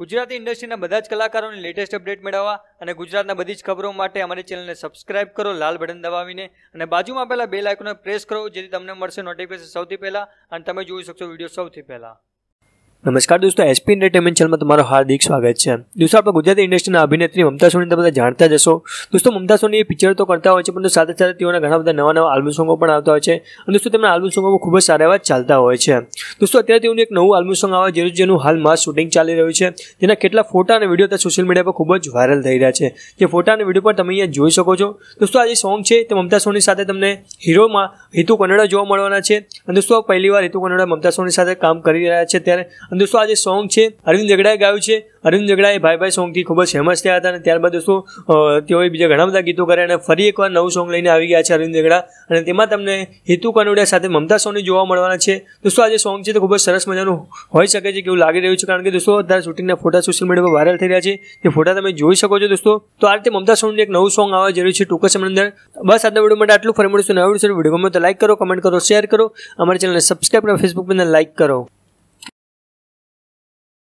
ગુજરાતી ઇન્ડસ્ટ્રીના બધા જ કલાકારોની લેટેસ્ટ અપડેટ મેળવવા અને ગુજરાતના બધી જ ખબરો માટે અમારી ચેનલને સબસ્ક્રાઇબ કરો લાલ બટન દબાવીને અને બાજુમાં આપેલા બે લાઇકોને પ્રેસ કરો જેથી તમને મળશે નોટિફિકેશન સૌથી પહેલાં અને તમે જોઈ શકશો વિડીયો સૌથી પહેલાં નમસ્કાર દોસ્તો એસપી એન્ટરટેનમેન્ટ ચેનલમાં તમારું હાર્દિક સ્વાગત છે દોસ્તો આપણે ગુજરાતી ઇન્ડસ્ટ્રીના અભિનેત્રી મમતા સોની તમે બધા જાણતા જશો દોસ્તો મમતા સોની પિક્ચર તો કરતા હોય છે પરંતુ સાથે સાથે તેઓના ઘણા બધા નવા નવા આલ્બમ સોંગો પણ આવતા હોય છે અને દોસ્તો તેમના આલ્બમ સોંગો ખૂબ જ સારા એવા ચાલતા હોય છે દોસ્તો અત્યારે તેઓનું એક નવું આલ્બમ સોંગ આવે જેનું જેનું હાલમાં શૂટિંગ ચાલી રહ્યું છે તેના કેટલા ફોટા અને વિડીયો અત્યારે સોશિયલ મીડિયા પર ખૂબ જ વાયરલ થઈ રહ્યા છે જે ફોટા અને વિડીયો પર તમે અહીંયા જોઈ શકો છો દોસ્તો આ જે સોંગ છે તે મમતા સોની સાથે તમને હીરોમાં હિતુ કનડા જોવા મળવાના છે અને દોસ્તો પહેલીવાર હિતુ કનડા મમતા સોની સાથે કામ કરી રહ્યા છે ત્યારે અને દોસ્તો આ જે સોંગ છે અરવિંદ જગડાએ ગાયું છે અરવિંદ જગડાએ ભાઈ ભાઈ સોંગથી ખૂબ જ ફેમસ થયા હતા અને ત્યારબાદ દોસ્તો તેઓએ બીજા ઘણા બધા ગીતો કર્યા અને ફરી એકવાર નવું સોંગ લઈને આવી ગયા છે અરવિંદ જગડા અને તેમાં તમને હેતુ કનોડિયા સાથે મમતા સોની જોવા મળવાના છે દોસ્તો આ જે સોંગ છે તે ખૂબ જ સરસ મજાનું હોઈ શકે છે કેવું લાગી રહ્યું છે કારણ કે દોસ્તો અત્યારે શૂટિંગના ફોટા સોશિયલ મીડિયા પર વાયરલ થઈ રહ્યા છે તે ફોટા તમે જોઈ શકો છો દોસ્તો તો આ રીતે મમતા સોની એક નવું સોંગ આવવા જરૂરી છે ટૂંક સમયની અંદર બસ આજના વિડીયો માટે આટલું ફરી મળીશું નવા વિડીયો વિડીયો ગમે તો લાઈક કરો કમેન્ટ કરો શેર કરો અમારી ચેનલને સબસ્ક્રાઈબ કરો ફેસબુક પર લાઈક કરો